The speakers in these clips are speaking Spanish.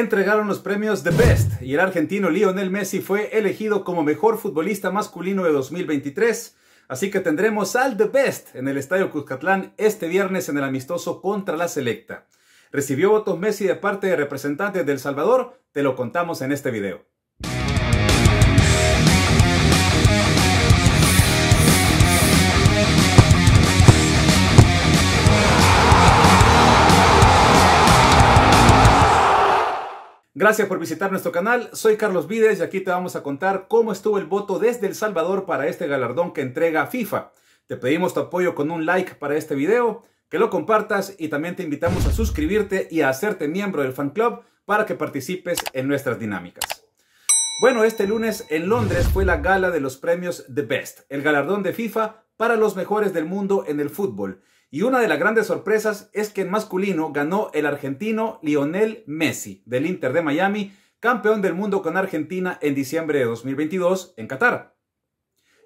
entregaron los premios The Best y el argentino Lionel Messi fue elegido como mejor futbolista masculino de 2023. Así que tendremos al The Best en el Estadio Cuscatlán este viernes en el amistoso contra la Selecta. ¿Recibió votos Messi de parte de representantes del Salvador? Te lo contamos en este video. Gracias por visitar nuestro canal, soy Carlos Vides y aquí te vamos a contar cómo estuvo el voto desde El Salvador para este galardón que entrega FIFA. Te pedimos tu apoyo con un like para este video, que lo compartas y también te invitamos a suscribirte y a hacerte miembro del fan club para que participes en nuestras dinámicas. Bueno, este lunes en Londres fue la gala de los premios The Best, el galardón de FIFA para los mejores del mundo en el fútbol. Y una de las grandes sorpresas es que en masculino ganó el argentino Lionel Messi del Inter de Miami, campeón del mundo con Argentina en diciembre de 2022 en Qatar.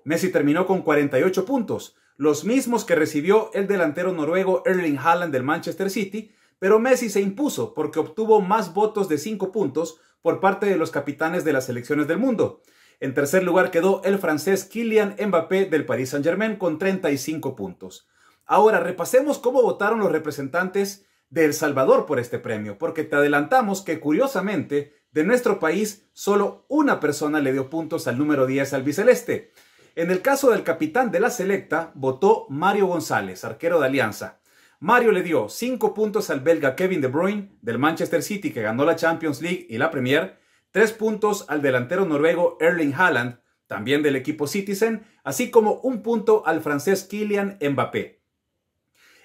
Messi terminó con 48 puntos, los mismos que recibió el delantero noruego Erling Haaland del Manchester City, pero Messi se impuso porque obtuvo más votos de 5 puntos por parte de los capitanes de las selecciones del mundo. En tercer lugar quedó el francés Kylian Mbappé del Paris Saint-Germain con 35 puntos. Ahora, repasemos cómo votaron los representantes de El Salvador por este premio, porque te adelantamos que curiosamente de nuestro país solo una persona le dio puntos al número 10 al biceleste. En el caso del capitán de la selecta, votó Mario González, arquero de Alianza. Mario le dio 5 puntos al belga Kevin De Bruyne del Manchester City que ganó la Champions League y la Premier, 3 puntos al delantero noruego Erling Haaland, también del equipo Citizen, así como un punto al francés Kylian Mbappé.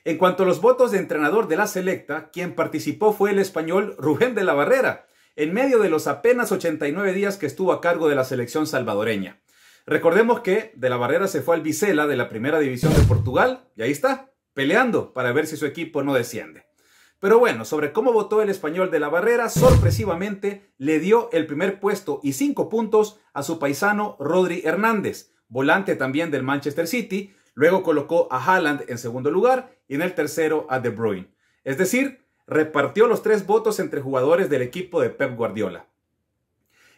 En cuanto a los votos de entrenador de la selecta, quien participó fue el español Rubén de la Barrera, en medio de los apenas 89 días que estuvo a cargo de la selección salvadoreña. Recordemos que de la Barrera se fue al Vicela de la Primera División de Portugal, y ahí está, peleando para ver si su equipo no desciende. Pero bueno, sobre cómo votó el español de la Barrera, sorpresivamente le dio el primer puesto y cinco puntos a su paisano Rodri Hernández, volante también del Manchester City, Luego colocó a Haaland en segundo lugar y en el tercero a De Bruyne. Es decir, repartió los tres votos entre jugadores del equipo de Pep Guardiola.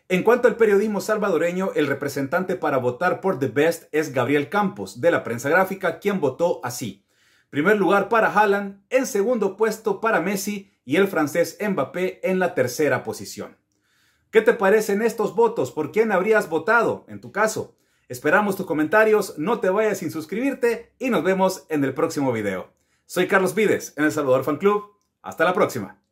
En cuanto al periodismo salvadoreño, el representante para votar por The Best es Gabriel Campos, de la prensa gráfica, quien votó así. Primer lugar para Haaland, en segundo puesto para Messi y el francés Mbappé en la tercera posición. ¿Qué te parecen estos votos? ¿Por quién habrías votado en tu caso? Esperamos tus comentarios, no te vayas sin suscribirte y nos vemos en el próximo video. Soy Carlos Vides en El Salvador Fan Club. Hasta la próxima.